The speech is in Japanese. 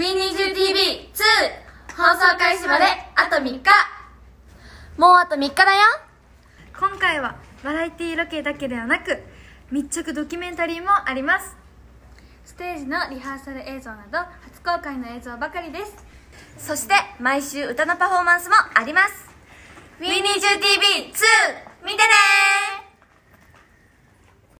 w e n e e t v 2放送開始まであと3日もうあと3日だよ今回はバラエティロケだけではなく密着ドキュメンタリーもありますステージのリハーサル映像など初公開の映像ばかりですそして毎週歌のパフォーマンスもあります w e n e e u t v